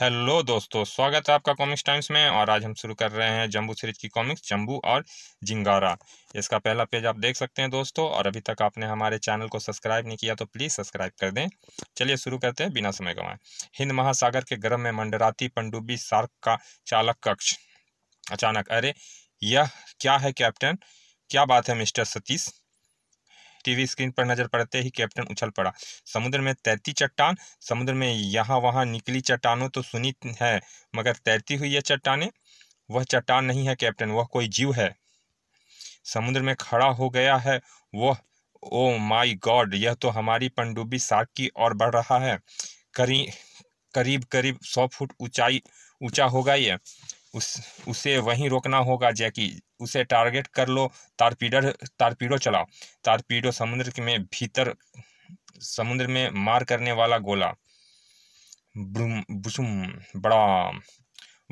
hello दोस्तों स्वागत है आपका कॉमिक्स टाइम्स में और आज हम शुरू कर रहे हैं जम्बू सीरीज की कॉमिक्स जम्बू और जिंगारा इसका पहला पेज आप देख सकते हैं दोस्तों और अभी तक आपने हमारे चैनल को सब्सक्राइब नहीं किया तो प्लीज़ सब्सक्राइब कर दें चलिए शुरू करते हैं बिना समय गवाए हिंद महासागर के गर्भ में मंडराती पंडुबी सार्क का चालक कक्ष अचानक अरे यह क्या है कैप्टन क्या बात है मिस्टर सतीश टीवी स्क्रीन पर नजर पड़ते ही कैप्टन उछल पड़ा समुद्र में तैरती चट्टान समुद्र में यहाँ वहाँ निकली चट्टानों तो सुनी है मगर तैरती हुई यह चट्टाने वह चट्टान नहीं है कैप्टन वह कोई जीव है समुद्र में खड़ा हो गया है वह ओ माय गॉड यह तो हमारी पनडुब्बी साग की ओर बढ़ रहा है करी करीब करीब सौ फुट ऊंचाई ऊंचा होगा यह उस उसे वहीं रोकना होगा जैकि उसे टारगेट कर लो तारपीडर तारपीडो चलाओ तारपीडो समुद्र में भीतर समुद्र में मार करने वाला गोला बुसुम बड़ा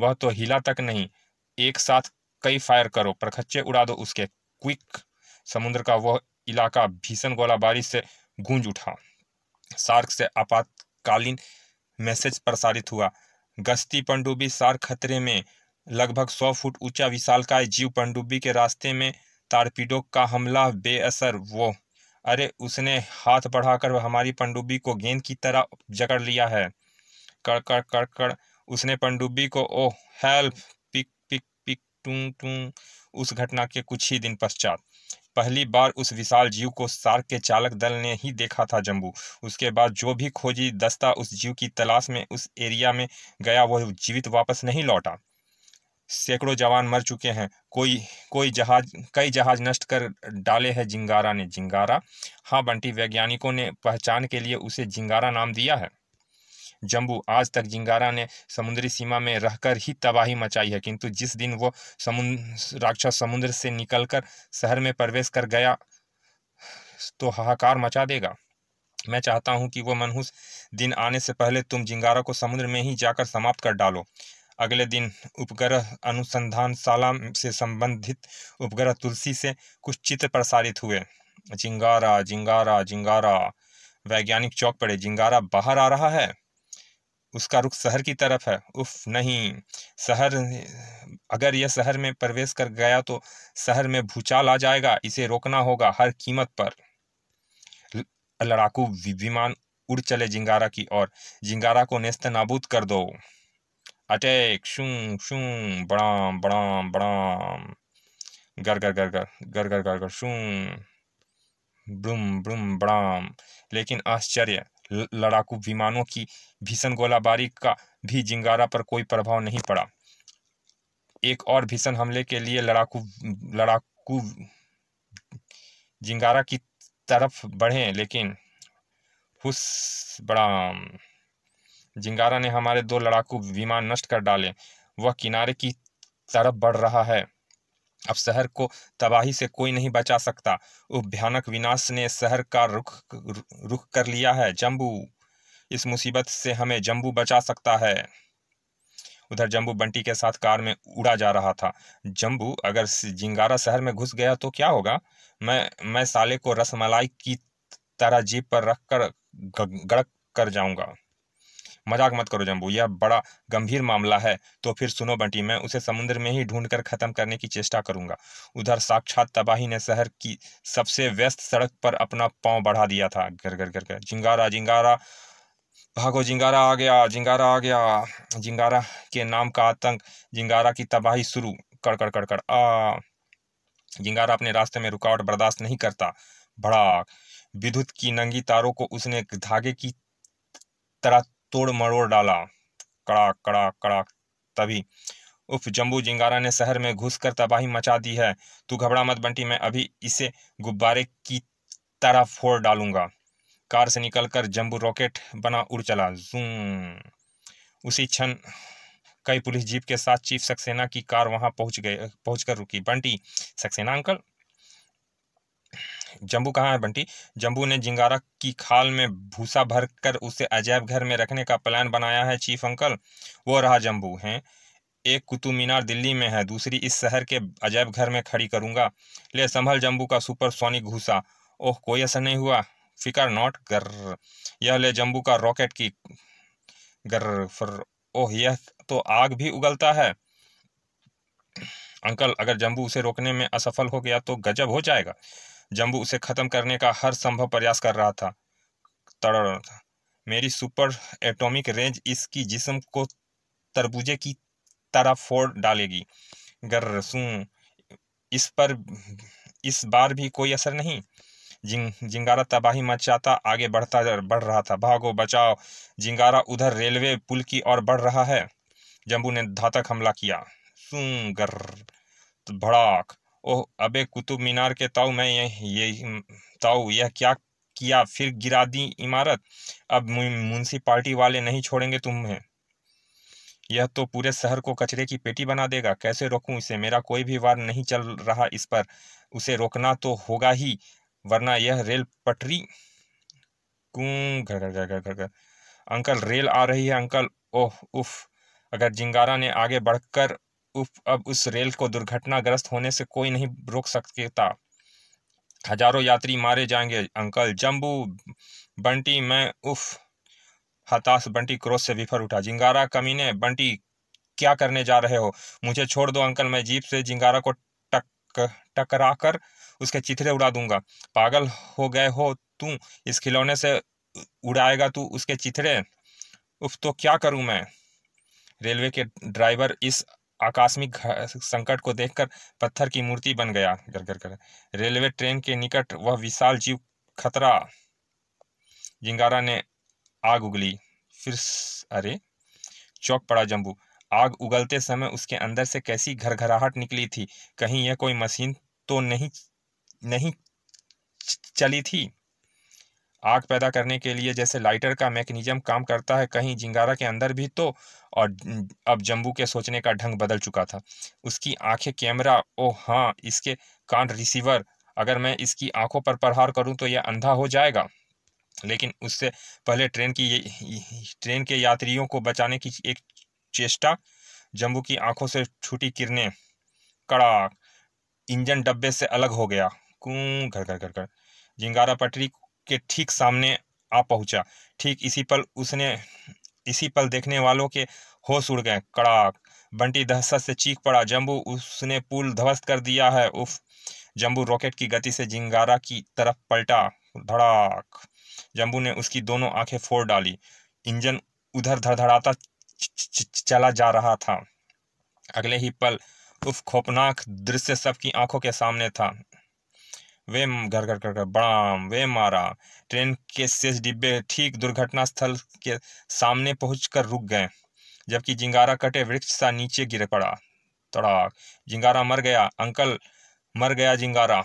वह तो हिला तक नहीं एक साथ कई फायर करो प्रखच्चे उड़ा दो उसके क्विक समुद्र का वह इलाका भीषण गोलाबारी से गूंज उठा सार्क से आपातकालीन मैसेज प्रसारित हुआ गश्ती पंडुबी सार्क खतरे में लगभग सौ फुट ऊंचा विशालकाय जीव पनडुब्बी के रास्ते में तारपीडो का हमला बेअसर वो अरे उसने हाथ बढ़ाकर हमारी पनडुब्बी को गेंद की तरह जकड़ लिया है कड़ कड़ कड़ कड़ उसने पनडुब्बी को ओह हेल्प पिक पिक पिक टूं टूं उस घटना के कुछ ही दिन पश्चात पहली बार उस विशाल जीव को सार्क के चालक दल ने ही देखा था जम्बू उसके बाद जो भी खोजी दस्ता उस जीव की तलाश में उस एरिया में गया वह जीवित वापस नहीं लौटा सैकड़ों जवान मर चुके हैं कोई कोई जहाज कई जहाज नष्ट कर डाले हैं जिंगारा ने जिंगारा हाँ बंटी वैज्ञानिकों ने पहचान के लिए उसे जिंगारा नाम दिया है जम्बू आज तक जिंगारा ने समुद्री सीमा में रहकर ही तबाही मचाई है किंतु जिस दिन वो समुद्र राक्षस समुद्र से निकलकर शहर में प्रवेश कर गया तो हाहाकार मचा देगा मैं चाहता हूं कि वो मनहूस दिन आने से पहले तुम जिंगारा को समुद्र में ही जाकर समाप्त कर डालो अगले दिन उपग्रह अनुसंधान शाला से संबंधित उपग्रह तुलसी से कुछ चित्र प्रसारित हुए जिंगारा जिंगारा जिंगारा वैज्ञानिक चौक पड़े जिंगारा बाहर आ रहा है उसका रुख शहर की तरफ है उफ नहीं शहर अगर यह शहर में प्रवेश कर गया तो शहर में भूचाल आ जाएगा इसे रोकना होगा हर कीमत पर लड़ाकू विमान उड़ चले जिंगारा की और जिंगारा को नेस्त नाबूद कर दो अटैक शू शू बड़ाम बड़ाम बड़ाम गर गर गर गर गर गर गर गर शू ब्रुम ब्रुम बड़ाम लेकिन आश्चर्य लड़ाकू विमानों की भीषण गोलाबारी का भी जिंगारा पर कोई प्रभाव नहीं पड़ा एक और भीषण हमले के लिए लड़ाकू लड़ाकू जिंगारा की तरफ बढ़े लेकिन हुस बड़ाम जिंगारा ने हमारे दो लड़ाकू विमान नष्ट कर डाले वह किनारे की तरफ बढ़ रहा है अब शहर को तबाही से कोई नहीं बचा सकता उस भयानक विनाश ने शहर का रुख रुख कर लिया है जम्बू इस मुसीबत से हमें जम्बू बचा सकता है उधर जम्बू बंटी के साथ कार में उड़ा जा रहा था जम्बू अगर जिंगारा शहर में घुस गया तो क्या होगा मैं मैं साले को रसमलाई की तरह जीप पर रख कर गड़क कर जाऊंगा मजाक मत करो जम्बू यह बड़ा गंभीर मामला है तो फिर सुनो बंटी मैं उसे समुद्र में ही ढूंढकर खत्म करने की चेष्टा करूंगा उधर साक्षात तबाही ने शहर की सबसे व्यस्त सड़क पर अपना पाँव बढ़ा दिया था घर घर घर घर जिंगारा जिंगारा भागो जिंगारा आ गया जिंगारा आ गया जिंगारा के नाम का आतंक जिंगारा की तबाही शुरू कड़कड़ कड़कड़ आ जिंगारा अपने रास्ते में रुकावट बर्दाश्त नहीं करता भड़ाक विद्युत की नंगी तारों को उसने धागे की तरह तोड़ मरोड़ डाला कड़ा कड़ा कड़ा तभी उफ जम्बू जिंगारा ने शहर में घुसकर तबाही मचा दी है तू घबरा मत बंटी मैं अभी इसे गुब्बारे की तरह फोड़ डालूंगा कार से निकलकर जम्बू रॉकेट बना उड़ चला जूम उसी क्षण कई पुलिस जीप के साथ चीफ सक्सेना की कार वहां पहुंच गए पहुंचकर रुकी बंटी सक्सेना अंकल जम्बू कहाँ है बंटी जम्बू ने जिंगारा की खाल में भूसा भर कर उसे अजैब घर में रखने का प्लान बनाया है चीफ अंकल वो रहा जम्बू हैं एक कुतुब मीनार दिल्ली में है दूसरी इस शहर के अजैब घर में खड़ी करूँगा ले संभल जम्बू का सुपर सोनिक घूसा ओह कोई असर नहीं हुआ फिकर नॉट गर यह ले जम्बू का रॉकेट की गर फर ओह यह तो आग भी उगलता है अंकल अगर जम्बू उसे रोकने में असफल हो गया तो गजब हो जाएगा जम्बू उसे ख़त्म करने का हर संभव प्रयास कर रहा था तड़ रहा था मेरी सुपर एटॉमिक रेंज इसकी जिस्म को तरबूजे की तरह फोड़ डालेगी गर्रसू इस पर इस बार भी कोई असर नहीं जिंग जिंगारा तबाही मचाता आगे बढ़ता बढ़ रहा था भागो बचाओ जिंगारा उधर रेलवे पुल की ओर बढ़ रहा है जम्बू ने धातक हमला किया सुंगर भड़ाक ओह अबे कुतुब मीनार के ताऊ मैं ये, ये ताऊ यह क्या किया फिर गिरा दी इमारत अब म्यूनसिपाल्टी वाले नहीं छोड़ेंगे तुम्हें यह तो पूरे शहर को कचरे की पेटी बना देगा कैसे रोकूं इसे मेरा कोई भी वार नहीं चल रहा इस पर उसे रोकना तो होगा ही वरना यह रेल पटरी घर घर घर घर अंकल रेल आ रही है अंकल ओह उफ अगर जिंगारा ने आगे बढ़कर अब उस रेल को दुर्घटनाग्रस्त होने से कोई नहीं रोक सकता हजारों यात्री मारे जाएंगे अंकल जम्बू बंटी मैं उफ हताश बंटी क्रोध से विफर उठा जिंगारा कमीने बंटी क्या करने जा रहे हो मुझे छोड़ दो अंकल मैं जीप से जिंगारा को टक टकरा कर उसके चिथड़े उड़ा दूंगा पागल हो गए हो तू इस खिलौने से उड़ाएगा तू उसके चिथड़े उफ तो क्या करूं मैं रेलवे के ड्राइवर इस आकस्मिक संकट को देखकर पत्थर की मूर्ति बन गया गर गर गर रेलवे ट्रेन के निकट वह विशाल जीव खतरा जिंगारा ने आग उगली फिर अरे चौक पड़ा जम्बू आग उगलते समय उसके अंदर से कैसी घरघराहट निकली थी कहीं यह कोई मशीन तो नहीं नहीं चली थी आग पैदा करने के लिए जैसे लाइटर का मैकेनिज्म काम करता है कहीं जिंगारा के अंदर भी तो और अब जम्बू के सोचने का ढंग बदल चुका था उसकी आंखें कैमरा ओ हाँ इसके कान रिसीवर अगर मैं इसकी आंखों पर प्रहार करूं तो यह अंधा हो जाएगा लेकिन उससे पहले ट्रेन की ट्रेन के यात्रियों को बचाने की एक चेष्टा जम्बू की आंखों से छूटी किरने कड़ाक इंजन डब्बे से अलग हो गया कू घर घर घर घर जिंगारा पटरी के ठीक सामने आ पहुंचा ठीक इसी पल उसने इसी पल देखने वालों के होश उड़ गए कड़ाक बंटी दहशत से चीख पड़ा जम्बू उसने पुल ध्वस्त कर दिया है उफ जम्बू रॉकेट की गति से जिंगारा की तरफ पलटा धड़ाक जम्बू ने उसकी दोनों आंखें फोड़ डाली इंजन उधर धड़धड़ाता चला जा रहा था अगले ही पल उफ खोपनाक दृश्य सबकी आंखों के सामने था वेम घर घर घर बड़ाम वे मारा ट्रेन के शेष डिब्बे ठीक दुर्घटना स्थल के सामने पहुंचकर रुक गए जबकि जिंगारा कटे वृक्ष सा नीचे गिर पड़ा तड़ाक जिंगारा मर गया अंकल मर गया जिंगारा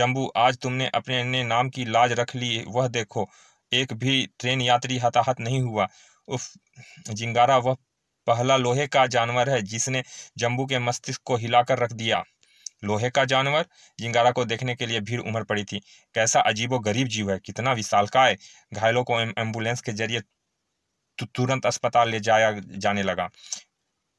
जम्बू आज तुमने अपने अन्य नाम की लाज रख ली वह देखो एक भी ट्रेन यात्री हताहत नहीं हुआ उफ जिंगारा वह पहला लोहे का जानवर है जिसने जम्बू के मस्तिष्क को हिलाकर रख दिया लोहे का जानवर जिंगारा को देखने के लिए भीड़ उमड़ पड़ी थी कैसा अजीबो गरीब जीव है कितना विशालकाय घायलों को एम्बुलेंस के जरिए तुरंत अस्पताल ले जाया जाने लगा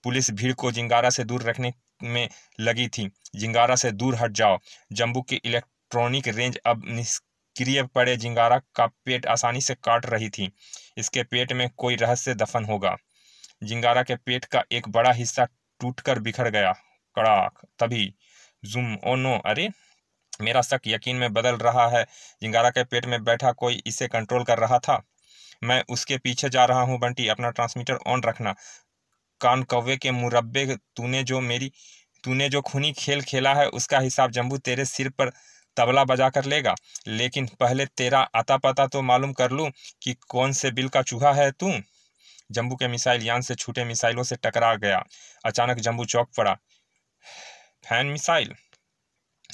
पुलिस भीड़ को जिंगारा से दूर रखने में लगी थी जिंगारा से दूर हट जाओ जम्बू की इलेक्ट्रॉनिक रेंज अब निष्क्रिय पड़े जिंगारा का पेट आसानी से काट रही थी इसके पेट में कोई रहस्य दफन होगा जिंगारा के पेट का एक बड़ा हिस्सा टूटकर बिखर गया कड़ाक तभी जूम ओ नो अरे मेरा शक यकीन में बदल रहा है जिंगारा के पेट में बैठा कोई इसे कंट्रोल कर रहा था मैं उसके पीछे जा रहा हूँ बंटी अपना ट्रांसमीटर ऑन रखना कान कौवे के मुरब्बे तूने जो मेरी तूने जो खूनी खेल खेला है उसका हिसाब जम्बू तेरे सिर पर तबला बजा कर लेगा लेकिन पहले तेरा आता पता तो मालूम कर लूँ कि कौन से बिल का चूहा है तू जम्बू के मिसाइल यान से छूटे मिसाइलों से टकरा गया अचानक जम्बू चौक पड़ा फैन मिसाइल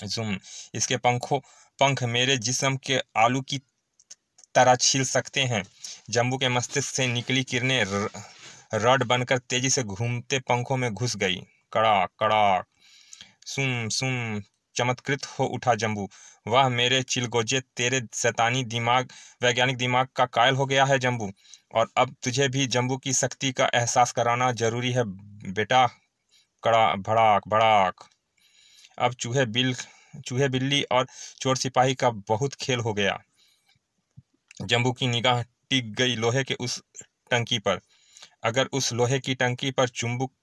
जूम इसके पंखों पंख मेरे जिसम के आलू की तरह छील सकते हैं जम्बू के मस्तिष्क से निकली किरणें रड बनकर तेजी से घूमते पंखों में घुस गई कड़ा कड़ा सुम सुम चमत्कृत हो उठा जम्बू वह मेरे चिलगोजे तेरे शैतानी दिमाग वैज्ञानिक दिमाग का कायल हो गया है जम्बू और अब तुझे भी जम्बू की शक्ति का एहसास कराना जरूरी है बेटा कड़ा भड़ाक भड़ाक अब चूहे बिल चूहे बिल्ली और चोर सिपाही का बहुत खेल हो गया जम्बू की निगाह टिक गई लोहे के उस टंकी पर अगर उस लोहे की टंकी पर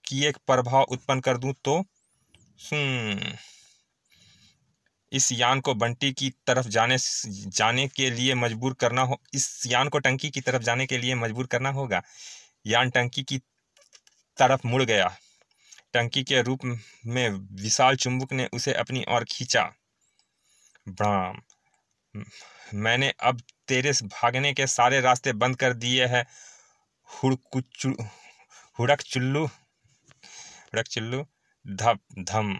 की एक प्रभाव उत्पन्न कर दूं तो हम्म, इस यान को बंटी की तरफ जाने जाने के लिए मजबूर करना हो इस यान को टंकी की तरफ जाने के लिए मजबूर करना होगा यान टंकी की तरफ मुड़ गया टंकी के रूप में विशाल चुंबक ने उसे अपनी ओर खींचा ब्राम मैंने अब तेरे भागने के सारे रास्ते बंद कर दिए हैं हुड़क चुल्लू हुड़क चुल्लू धप धम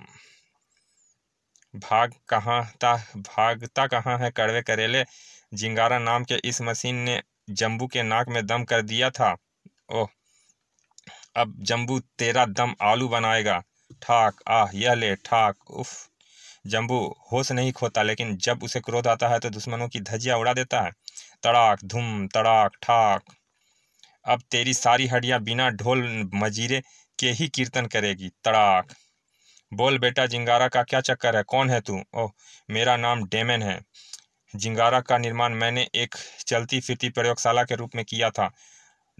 भाग कहाँ था भागता कहाँ है कड़वे करेले जिंगारा नाम के इस मशीन ने जम्बू के नाक में दम कर दिया था ओह अब जम्बू तेरा दम आलू बनाएगा ठाक आह यह ले ठाक उफ जम्बू होश नहीं खोता लेकिन जब उसे क्रोध आता है तो दुश्मनों की धजिया उड़ा देता है तड़ाक धुम तड़ाक ठाक अब तेरी सारी हड्डियां बिना ढोल मजीरे के ही कीर्तन करेगी तड़ाक बोल बेटा जिंगारा का क्या चक्कर है कौन है तू ओह मेरा नाम डेमन है जिंगारा का निर्माण मैंने एक चलती फिरती प्रयोगशाला के रूप में किया था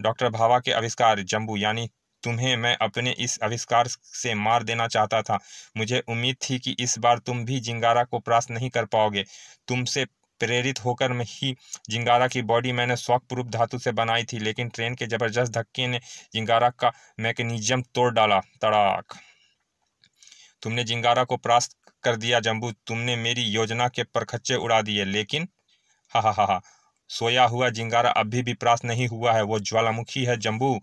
डॉक्टर भावा के आविष्कार जम्बू यानी तुम्हें मैं अपने इस आविष्कार से मार देना चाहता था मुझे उम्मीद थी कि इस बार तुम भी जिंगारा को प्रास नहीं कर पाओगे तुमसे प्रेरित होकर मैं ही जिंगारा की बॉडी मैंने प्रूफ धातु से बनाई थी लेकिन ट्रेन के जबरदस्त धक्के ने जिंगारा का मैकेनिज्म तोड़ डाला तड़ाक तुमने जिंगारा को प्रास्त कर दिया जम्बू तुमने मेरी योजना के परखच्चे उड़ा दिए लेकिन हा हा हा हा सोया हुआ जिंगारा अभी भी प्रास्त नहीं हुआ है वो ज्वालामुखी है जम्बू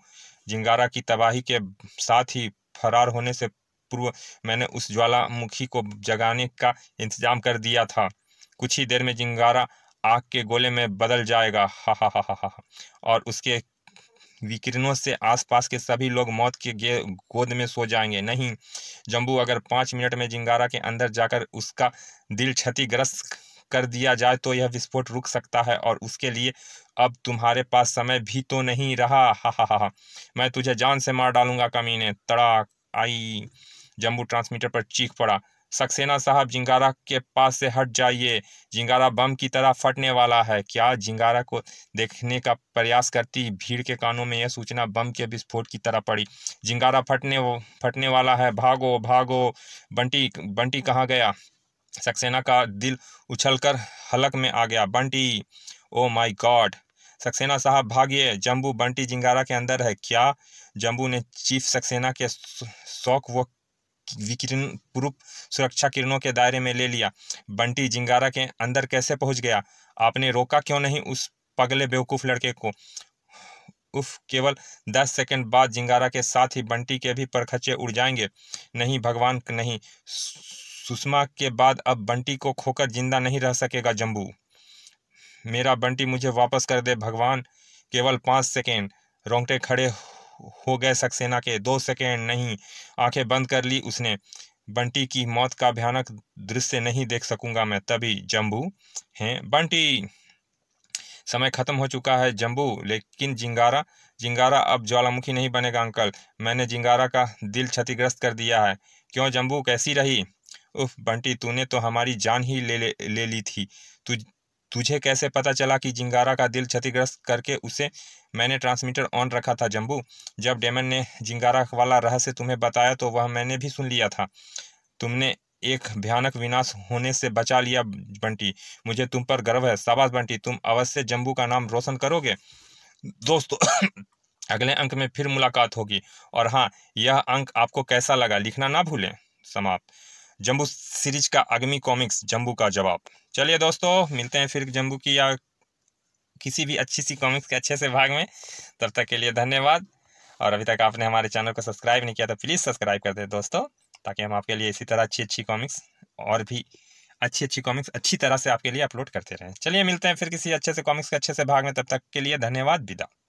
जिंगारा की तबाही के साथ ही फरार होने से पूर्व मैंने उस ज्वालामुखी को जगाने का इंतजाम कर दिया था कुछ ही देर में जिंगारा आग के गोले में बदल जाएगा हा हा हा हा हा और उसके विकिरणों से आसपास के सभी लोग मौत के गोद में सो जाएंगे नहीं जम्बू अगर पाँच मिनट में जिंगारा के अंदर जाकर उसका दिल क्षतिग्रस्त कर दिया जाए तो यह विस्फोट रुक सकता है और उसके लिए अब तुम्हारे पास समय भी तो नहीं रहा हा हा हा हा मैं तुझे जान से मार डालूंगा कमीने तड़ाक आई जम्बू ट्रांसमीटर पर चीख पड़ा सक्सेना साहब जिंगारा के पास से हट जाइए जिंगारा बम की तरह फटने वाला है क्या जिंगारा को देखने का प्रयास करती भीड़ के कानों में यह सूचना बम के विस्फोट की तरह पड़ी जिंगारा फटने वो फटने वाला है भागो भागो बंटी बंटी कहाँ गया सक्सेना का दिल उछलकर हलक में आ गया Bunty oh my god Saxena साहब भागिए जम्बू बंटी जिंगारा के अंदर है क्या जम्बू ने चीफ सक्सेना के शौक व विकिरण पूर्व सुरक्षा किरणों के दायरे में ले लिया बंटी जिंगारा के अंदर कैसे पहुंच गया आपने रोका क्यों नहीं उस पगले बेवकूफ़ लड़के को उफ केवल दस सेकंड बाद जिंगारा के साथ ही बंटी के भी परखचे उड़ जाएंगे नहीं भगवान नहीं सुषमा के बाद अब बंटी को खोकर जिंदा नहीं रह सकेगा जम्बू मेरा बंटी मुझे वापस कर दे भगवान केवल पाँच सेकेंड रोंगटे खड़े हो गए सक्सेना के दो सेकेंड नहीं आंखें बंद कर ली उसने बंटी की मौत का भयानक दृश्य नहीं देख सकूंगा मैं तभी जम्बू हैं बंटी समय खत्म हो चुका है जम्बू लेकिन जिंगारा जिंगारा अब ज्वालामुखी नहीं बनेगा अंकल मैंने जिंगारा का दिल क्षतिग्रस्त कर दिया है क्यों जम्बू कैसी रही उफ बंटी तूने तो हमारी जान ही ले ले, ली थी तु, तुझे कैसे पता चला कि जिंगारा का दिल क्षतिग्रस्त करके उसे मैंने ट्रांसमीटर ऑन रखा था जम्बू जब डेमन ने जिंगारा वाला रहस्य तुम्हें बताया तो वह मैंने भी सुन लिया था तुमने एक भयानक विनाश होने से बचा लिया बंटी मुझे तुम पर गर्व है शाबाश बंटी तुम अवश्य जम्बू का नाम रोशन करोगे दोस्तों अगले अंक में फिर मुलाकात होगी और हाँ यह अंक आपको कैसा लगा लिखना ना भूलें समाप्त जम्बू सीरीज का अग्नि कॉमिक्स जम्बू का जवाब चलिए दोस्तों मिलते हैं फिर जम्बू की या किसी भी अच्छी सी कॉमिक्स के अच्छे से भाग में तब तक के लिए धन्यवाद और अभी तक आपने हमारे चैनल को सब्सक्राइब नहीं किया तो प्लीज़ सब्सक्राइब कर दे दोस्तों ताकि हम आपके लिए इसी तरह अच्छी अच्छी कॉमिक्स और भी अच्छी अच्छी कॉमिक्स अच्छी तरह से आपके लिए अपलोड करते रहें चलिए मिलते हैं फिर किसी अच्छे से कॉमिक्स के अच्छे से भाग में तब तक के लिए धन्यवाद विदा